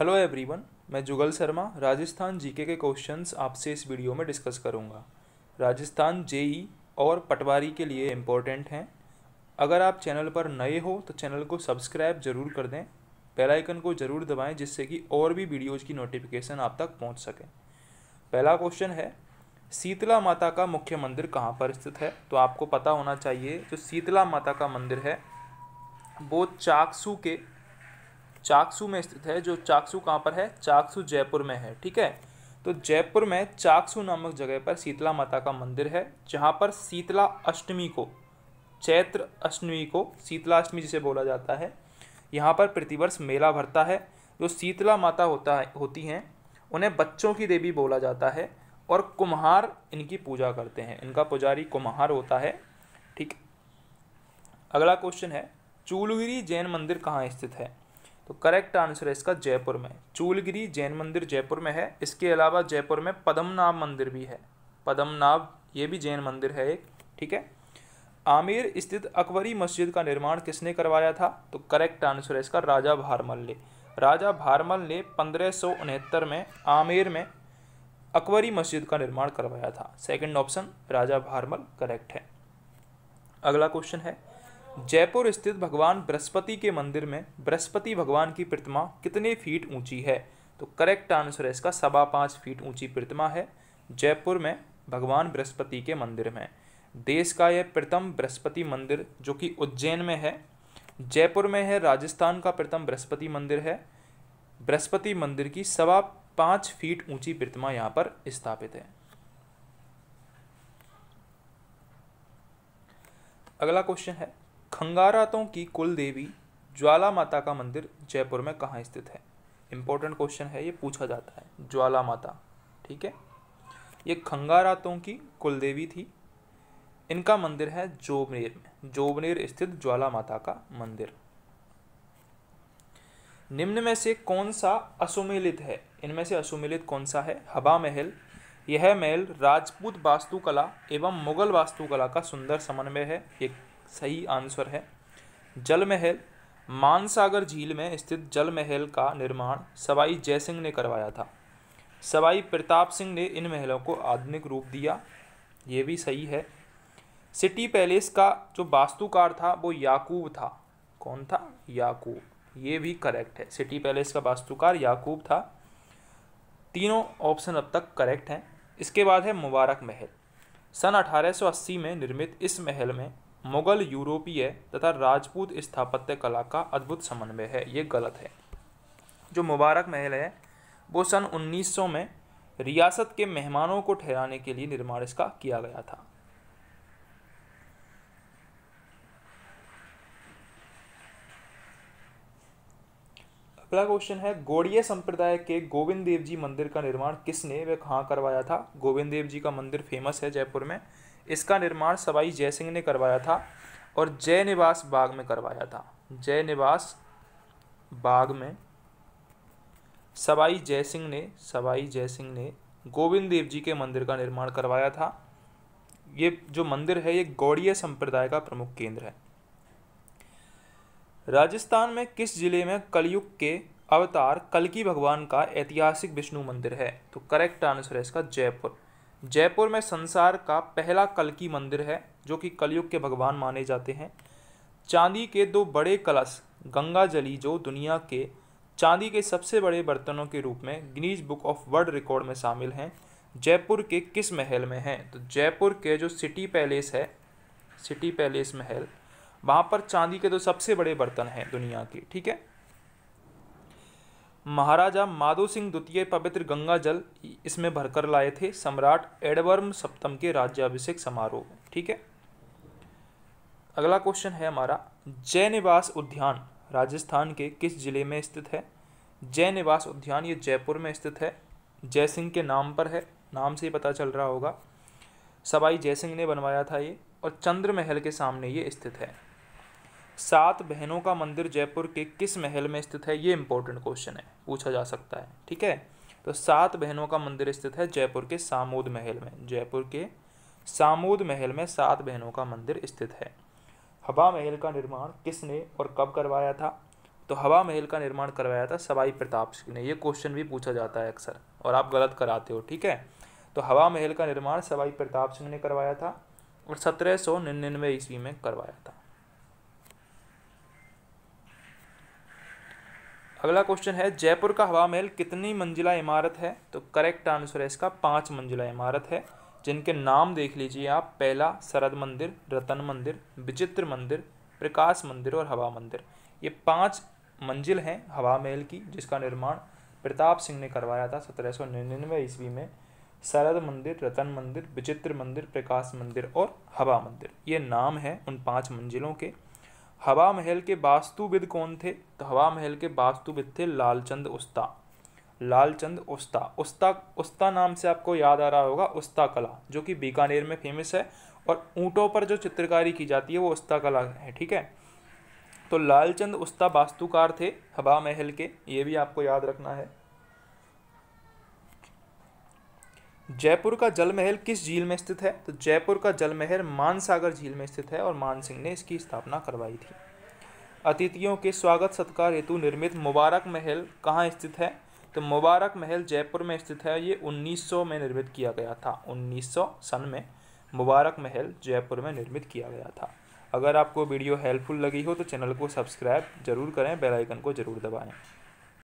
hello everyone मैं Jugal Sharma Rajasthan GK के questions आपसे इस वीडियो में डिस्कस करूंगा राजस्थान जेई e और पटवारी के लिए इम्पोर्टेंट हैं अगर आप चैनल पर नए हो तो चैनल को सब्सक्राइब जरूर कर दें पहला आइकन को जरूर दबाएं जिससे कि और भी वीडियोज़ की नोटिफिकेशन आप तक पहुँच सके पहला क्वेश्चन है शीतला माता का मुख्य मंदिर कहाँ पर स्थित है तो आपको पता होना चाहिए जो शीतला माता का मंदिर है वो चाकसू के चाकसू में स्थित है जो चाकसू कहाँ पर है चाकसू जयपुर में है ठीक है तो जयपुर में चाकसू नामक जगह पर शीतला माता का मंदिर है जहाँ पर शीतला अष्टमी को चैत्र अष्टमी को शीतला अष्टमी जिसे बोला जाता है यहाँ पर प्रतिवर्ष मेला भरता है जो शीतला माता होता है होती हैं उन्हें बच्चों की देवी बोला जाता है और कुम्हार इनकी पूजा करते हैं इनका पुजारी कुम्हार होता है ठीक अगला क्वेश्चन है चूलगिरी जैन मंदिर कहाँ स्थित है तो करेक्ट आंसर है इसका जयपुर में चूलगिरी जैन मंदिर जयपुर में है इसके अलावा जयपुर में पद्मनाभ मंदिर भी है पद्मनाभ ये भी जैन मंदिर है एक ठीक है आमेर स्थित अकबरी मस्जिद का निर्माण किसने करवाया था तो करेक्ट आंसर है इसका राजा भारमल ने राजा भारमल ने पंद्रह में आमेर में अकबरी मस्जिद का निर्माण करवाया था second option Raja Bharmal correct है अगला क्वेश्चन है जयपुर स्थित भगवान बृहस्पति के मंदिर में बृहस्पति भगवान की प्रतिमा कितने फीट ऊंची है तो करेक्ट आंसर है इसका सवा पाँच फीट ऊंची प्रतिमा है जयपुर में भगवान बृहस्पति के मंदिर में देश का यह प्रथम बृहस्पति मंदिर जो कि उज्जैन में है जयपुर में है राजस्थान का प्रथम बृहस्पति मंदिर है बृहस्पति मंदिर की सवा पाँच फीट ऊंची प्रतिमा यहाँ पर स्थापित है अगला क्वेश्चन है खंगारातों की कुल देवी ज्वाला माता का मंदिर जयपुर में कहाँ स्थित है इंपॉर्टेंट क्वेश्चन है ये पूछा जाता है ज्वाला माता ठीक है ये खंगारातों की कुल देवी थी इनका मंदिर है जोबनेर में जोबनेर स्थित ज्वाला माता का मंदिर निम्न में से कौन सा असुमिलित है इनमें से असुमिलित कौन सा है हवा महल यह महल राजपूत वास्तुकला एवं मुगल वास्तुकला का सुंदर समन्वय है ये सही आंसर है जल महल मानसागर झील में स्थित जल महल का निर्माण सवाई जयसिंह ने करवाया था सवाई प्रताप सिंह ने इन महलों को आधुनिक रूप दिया ये भी सही है सिटी पैलेस का जो वास्तुकार था वो याकूब था कौन था याकूब ये भी करेक्ट है सिटी पैलेस का वास्तुकार याकूब था तीनों ऑप्शन अब तक करेक्ट हैं इसके बाद है मुबारक महल सन 1880 में निर्मित इस महल में मुगल यूरोपीय तथा राजपूत स्थापत्य कला का अद्भुत समन्वय है ये गलत है जो मुबारक महल है वो सन 1900 में रियासत के मेहमानों को ठहराने के लिए निर्माण इसका किया गया था अगला क्वेश्चन है गौड़ीय संप्रदाय के गोविंद देव जी मंदिर का निर्माण किसने वे कहाँ करवाया था गोविंद देव जी का मंदिर फेमस है जयपुर में इसका निर्माण सवाई जयसिंह ने करवाया था और जय निवास बाग में करवाया था जय निवास बाग में सवाई जयसिंह ने सवाई जयसिंह ने गोविंद देव जी के मंदिर का निर्माण करवाया था ये जो मंदिर है ये गौड़ीय संप्रदाय का प्रमुख केंद्र है राजस्थान में किस जिले में कलयुग के अवतार कलकी भगवान का ऐतिहासिक विष्णु मंदिर है तो करेक्ट आंसर है इसका जयपुर जयपुर में संसार का पहला कलकी मंदिर है जो कि कलयुग के भगवान माने जाते हैं चांदी के दो बड़े कलश गंगा जली जो दुनिया के चांदी के सबसे बड़े बर्तनों के रूप में Guinness book of world record में शामिल हैं जयपुर के किस महल में हैं तो जयपुर के जो सिटी पैलेस है सिटी पैलेस महल वहाँ पर चांदी के दो सबसे बड़े बर्तन हैं दुनिया के ठीक है महाराजा माधो सिंह द्वितीय पवित्र गंगा जल इसमें भरकर लाए थे सम्राट एडवर्म सप्तम के राज्याभिषेक समारोह ठीक है अगला क्वेश्चन है हमारा जय निवास उद्यान राजस्थान के किस जिले में स्थित है जय निवास उद्यान ये जयपुर में स्थित है जय सिंह के नाम पर है नाम से ही पता चल रहा होगा सवाई जय सिंह ने बनवाया था ये और चंद्र महल के सामने ये स्थित है सात बहनों का मंदिर जयपुर के किस महल में स्थित है ये इंपॉर्टेंट क्वेश्चन है पूछा जा सकता है ठीक है तो सात बहनों का मंदिर स्थित है जयपुर के सामोद महल में जयपुर के सामोद महल में सात बहनों का मंदिर स्थित है हवा महल का निर्माण किसने और कब करवाया था तो हवा महल का निर्माण करवाया था सवाई प्रताप सिंह ने ये क्वेश्चन भी पूछा जाता है अक्सर और आप गलत कराते हो ठीक है तो हवा महल का निर्माण सवाई प्रताप सिंह ने करवाया था और सत्रह सौ निन्यानवे ईस्वी में करवाया था अगला क्वेश्चन है जयपुर का हवा महल कितनी मंजिला इमारत है तो करेक्ट आंसर है इसका पाँच मंजिला इमारत है जिनके नाम देख लीजिए आप पहला शरद मंदिर रतन मंदिर विचित्र मंदिर प्रकाश मंदिर और हवा मंदिर ये पाँच मंजिल हैं हवा महल की जिसका निर्माण प्रताप सिंह ने करवाया था सत्रह सौ निन्यानवे ईस्वी में शरद मंदिर रतन मंदिर विचित्र मंदिर प्रकाश मंदिर और हवा मंदिर ये नाम है उन पाँच मंजिलों के हवा महल के वास्तुविद कौन थे तो हवा महल के वास्तुविद थे लालचंद उस्ता लालचंद उस्ता उस्ता उस्ता नाम से आपको याद आ रहा होगा उस्ता कला जो कि बीकानेर में फेमस है और ऊँटों पर जो चित्रकारी की जाती है वो उस्ता कला है ठीक है तो लालचंद उस्ता वास्तुकार थे हवा महल के ये भी आपको याद रखना है जयपुर का जल महल किस झील में स्थित है तो जयपुर का जल महल मानसागर झील में स्थित है और मान सिंह ने इसकी स्थापना करवाई थी अतिथियों के स्वागत सत्कार हेतु निर्मित मुबारक महल कहाँ स्थित है तो मुबारक महल जयपुर में स्थित है ये 1900 में निर्मित किया गया था 1900 सन में मुबारक महल जयपुर में निर्मित किया गया था अगर आपको वीडियो हेल्पफुल लगी हो तो चैनल को सब्सक्राइब जरूर करें बेलाइकन को जरूर दबाएँ